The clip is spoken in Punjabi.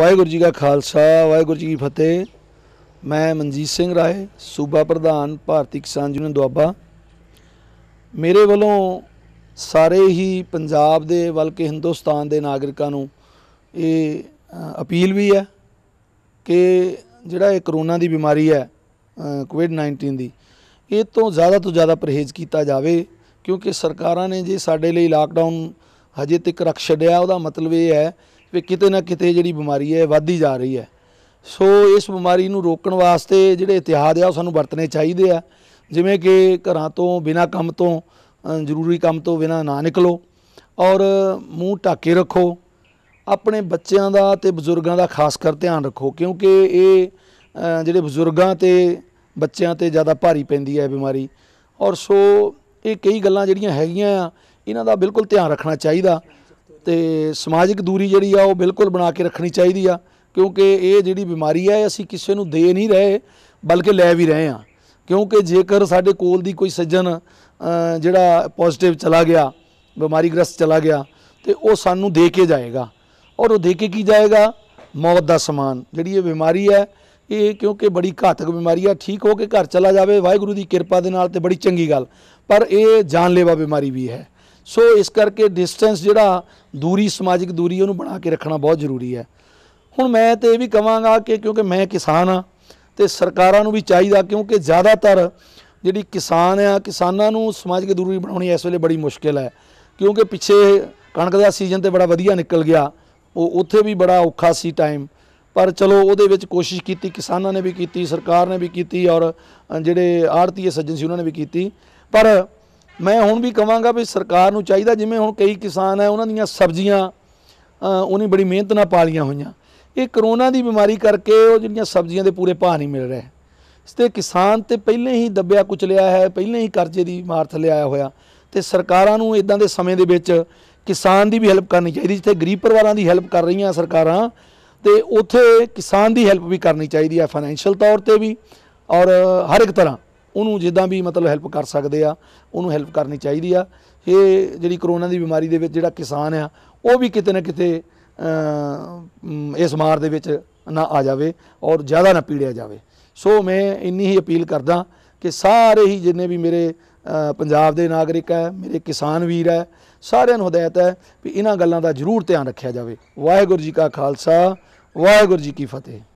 ਵਾਹਿਗੁਰੂ ਜੀ ਕਾ ਖਾਲਸਾ ਵਾਹਿਗੁਰੂ ਜੀ ਕੀ ਫਤਿਹ ਮੈਂ ਮਨਜੀਤ ਸਿੰਘ ਰਾਏ ਸੂਬਾ ਪ੍ਰਧਾਨ ਭਾਰਤੀ ਕਿਸਾਨ ਯੂਨੀਅਨ ਦੁਆਬਾ ਮੇਰੇ ਵੱਲੋਂ ਸਾਰੇ ਹੀ ਪੰਜਾਬ ਦੇ ਬਲਕਿ ਹਿੰਦੁਸਤਾਨ ਦੇ ਨਾਗਰਿਕਾਂ ਨੂੰ ਇਹ ਅਪੀਲ ਵੀ ਹੈ ਕਿ ਜਿਹੜਾ ਇਹ ਕਰੋਨਾ ਦੀ ਬਿਮਾਰੀ ਹੈ ਕੋਵਿਡ-19 ਦੀ ਇਹ ਤੋਂ ਜ਼ਿਆਦਾ ਤੋਂ ਜ਼ਿਆਦਾ ਪਰਹੇਜ਼ ਕੀਤਾ ਜਾਵੇ ਕਿਉਂਕਿ ਸਰਕਾਰਾਂ ਨੇ ਜੇ ਸਾਡੇ ਲਈ ਲਾਕਡਾਊਨ ਹਜੇ ਤੱਕ ਰੱਖ ਛੱਡਿਆ ਉਹਦਾ ਮਤਲਬ ਇਹ ਹੈ ਵੀ ਕਿਤੇ ਨਾ ਕਿਤੇ ਜਿਹੜੀ ਬਿਮਾਰੀ ਹੈ ਵੱਧਦੀ ਜਾ ਰਹੀ ਹੈ ਸੋ ਇਸ ਬਿਮਾਰੀ ਨੂੰ ਰੋਕਣ ਵਾਸਤੇ ਜਿਹੜੇ ਇਤਿਹਾਦ ਆ ਉਹ ਸਾਨੂੰ ਵਰਤਨੇ ਚਾਹੀਦੇ ਆ ਜਿਵੇਂ ਕਿ ਘਰਾਂ ਤੋਂ ਬਿਨਾ ਕੰਮ ਤੋਂ ਜ਼ਰੂਰੀ ਕੰਮ ਤੋਂ ਬਿਨਾ ਨਾ ਨਿਕਲੋ ਔਰ ਮੂੰਹ ਢੱਕੇ ਰੱਖੋ ਆਪਣੇ ਬੱਚਿਆਂ ਦਾ ਤੇ ਬਜ਼ੁਰਗਾਂ ਦਾ ਖਾਸ ਕਰ ਧਿਆਨ ਰੱਖੋ ਕਿਉਂਕਿ ਇਹ ਜਿਹੜੇ ਬਜ਼ੁਰਗਾਂ ਤੇ ਬੱਚਿਆਂ ਤੇ ਜ਼ਿਆਦਾ ਭਾਰੀ ਪੈਂਦੀ ਹੈ ਬਿਮਾਰੀ ਔਰ ਸੋ ਇਹ ਕਈ ਗੱਲਾਂ ਜਿਹੜੀਆਂ ਹੈਗੀਆਂ ਆ ਇਹਨਾਂ ਦਾ ਬਿਲਕੁਲ ਧਿਆਨ ਰੱਖਣਾ ਚਾਹੀਦਾ ਤੇ ਸਮਾਜਿਕ ਦੂਰੀ ਜਿਹੜੀ ਆ ਉਹ ਬਿਲਕੁਲ ਬਣਾ ਕੇ ਰੱਖਣੀ ਚਾਹੀਦੀ ਆ ਕਿਉਂਕਿ ਇਹ ਜਿਹੜੀ ਬਿਮਾਰੀ ਹੈ ਅਸੀਂ ਕਿਸੇ ਨੂੰ ਦੇ ਨਹੀਂ ਰਹੇ ਬਲਕਿ ਲੈ ਵੀ ਰਹੇ ਆ ਕਿਉਂਕਿ ਜੇਕਰ ਸਾਡੇ ਕੋਲ ਦੀ ਕੋਈ ਸੱਜਣ ਜਿਹੜਾ ਪੋਜ਼ਿਟਿਵ ਚਲਾ ਗਿਆ ਬਿਮਾਰੀ ਗ੍ਰਸਤ ਚਲਾ ਗਿਆ ਤੇ ਉਹ ਸਾਨੂੰ ਦੇ ਕੇ ਜਾਏਗਾ ਔਰ ਉਹ ਦੇ ਕੇ ਕੀ ਜਾਏਗਾ ਮੌਤ ਦਾ ਸਮਾਨ ਜਿਹੜੀ ਇਹ ਬਿਮਾਰੀ ਹੈ ਇਹ ਕਿਉਂਕਿ ਬੜੀ ਘਾਤਕ ਬਿਮਾਰੀ ਆ ਠੀਕ ਹੋ ਕੇ ਘਰ ਚਲਾ ਜਾਵੇ ਵਾਹਿਗੁਰੂ ਦੀ ਕਿਰਪਾ ਦੇ ਨਾਲ ਤੇ ਬੜੀ ਚੰਗੀ ਗੱਲ ਪਰ ਇਹ ਜਾਨਲੇਵਾ ਬਿਮਾਰੀ ਵੀ ਹੈ ਸੋ ਇਸ ਕਰਕੇ ਡਿਸਟੈਂਸ ਜਿਹੜਾ ਦੂਰੀ ਸਮਾਜਿਕ ਦੂਰੀ ਉਹਨੂੰ ਬਣਾ ਕੇ ਰੱਖਣਾ ਬਹੁਤ ਜ਼ਰੂਰੀ ਹੈ ਹੁਣ ਮੈਂ ਤੇ ਇਹ ਵੀ ਕਵਾਂਗਾ ਕਿ ਕਿਉਂਕਿ ਮੈਂ ਕਿਸਾਨ ਆ ਤੇ ਸਰਕਾਰਾਂ ਨੂੰ ਵੀ ਚਾਹੀਦਾ ਕਿਉਂਕਿ ਜ਼ਿਆਦਾਤਰ ਜਿਹੜੀ ਕਿਸਾਨ ਆ ਕਿਸਾਨਾਂ ਨੂੰ ਸਮਾਜਿਕ ਦੂਰੀ ਬਣਾਉਣੀ ਇਸ ਵੇਲੇ ਬੜੀ ਮੁਸ਼ਕਲ ਹੈ ਕਿਉਂਕਿ ਪਿੱਛੇ ਕਣਕ ਦਾ ਸੀਜ਼ਨ ਤੇ ਬੜਾ ਵਧੀਆ ਨਿਕਲ ਗਿਆ ਉਹ ਉੱਥੇ ਵੀ ਬੜਾ ਔਖਾ ਸੀ ਟਾਈਮ ਪਰ ਚਲੋ ਉਹਦੇ ਵਿੱਚ ਕੋਸ਼ਿਸ਼ ਕੀਤੀ ਕਿਸਾਨਾਂ ਨੇ ਵੀ ਕੀਤੀ ਸਰਕਾਰ ਨੇ ਵੀ ਕੀਤੀ ਔਰ ਜਿਹੜੇ ਆੜਤੀਏ ਸੱਜਣ ਸੀ ਉਹਨਾਂ ਨੇ ਵੀ ਕੀਤੀ ਪਰ ਮੈਂ ਹੁਣ ਵੀ ਕਵਾਂਗਾ ਵੀ ਸਰਕਾਰ ਨੂੰ ਚਾਹੀਦਾ ਜਿਵੇਂ ਹੁਣ ਕਈ ਕਿਸਾਨ ਹੈ ਉਹਨਾਂ ਦੀਆਂ ਸਬਜ਼ੀਆਂ ਉਹਨੇ ਬੜੀ ਮਿਹਨਤ ਨਾਲ ਪਾਲੀਆਂ ਹੋਈਆਂ ਇਹ ਕਰੋਨਾ ਦੀ ਬਿਮਾਰੀ ਕਰਕੇ ਉਹ ਜਿਹੜੀਆਂ ਸਬਜ਼ੀਆਂ ਦੇ ਪੂਰੇ ਭਾਅ ਨਹੀਂ ਮਿਲ ਰਹੇ ਇਸ ਤੇ ਕਿਸਾਨ ਤੇ ਪਹਿਲੇ ਹੀ ਦੱਬਿਆ ਕੁਚਲਿਆ ਹੈ ਪਹਿਲੇ ਹੀ ਕਰਜ਼ੇ ਦੀ ਮਾਰ ਥੱਲੇ ਆਇਆ ਹੋਇਆ ਤੇ ਸਰਕਾਰਾਂ ਨੂੰ ਇਦਾਂ ਦੇ ਸਮੇਂ ਦੇ ਵਿੱਚ ਕਿਸਾਨ ਦੀ ਵੀ ਹੈਲਪ ਕਰਨੀ ਚਾਹੀਦੀ ਜਿੱਥੇ ਗਰੀਬ ਪਰਿਵਾਰਾਂ ਦੀ ਹੈਲਪ ਕਰ ਰਹੀਆਂ ਸਰਕਾਰਾਂ ਤੇ ਉਥੇ ਕਿਸਾਨ ਦੀ ਹੈਲਪ ਵੀ ਕਰਨੀ ਚਾਹੀਦੀ ਹੈ ਫਾਈਨੈਂਸ਼ੀਅਲ ਤੌਰ ਤੇ ਵੀ ਔਰ ਹਰ ਇੱਕ ਤਰ੍ਹਾਂ ਉਹਨੂੰ ਜਿੱਦਾਂ ਵੀ ਮਤਲਬ ਹੈਲਪ ਕਰ ਸਕਦੇ ਆ ਉਹਨੂੰ ਹੈਲਪ ਕਰਨੀ ਚਾਹੀਦੀ ਆ ਇਹ ਜਿਹੜੀ ਕਰੋਨਾ ਦੀ ਬਿਮਾਰੀ ਦੇ ਵਿੱਚ ਜਿਹੜਾ ਕਿਸਾਨ ਆ ਉਹ ਵੀ ਕਿਤੇ ਨਾ ਕਿਤੇ ਇਸ ਮਾਰ ਦੇ ਵਿੱਚ ਨਾ ਆ ਜਾਵੇ ਔਰ ਜ਼ਿਆਦਾ ਨਾ ਪੀੜਿਆ ਜਾਵੇ ਸੋ ਮੈਂ ਇੰਨੀ ਹੀ ਅਪੀਲ ਕਰਦਾ ਕਿ ਸਾਰੇ ਹੀ ਜਿੰਨੇ ਵੀ ਮੇਰੇ ਪੰਜਾਬ ਦੇ ਨਾਗਰਿਕ ਹੈ ਮੇਰੇ ਕਿਸਾਨ ਵੀਰ ਹੈ ਸਾਰਿਆਂ ਨੂੰ ਹਦਾਇਤ ਹੈ ਵੀ ਇਹਨਾਂ ਗੱਲਾਂ ਦਾ ਜ਼ਰੂਰ ਧਿਆਨ ਰੱਖਿਆ ਜਾਵੇ ਵਾਹਿਗੁਰੂ ਜੀ ਕਾ ਖਾਲਸਾ ਵਾਹਿਗੁਰੂ ਜੀ ਕੀ ਫਤਿਹ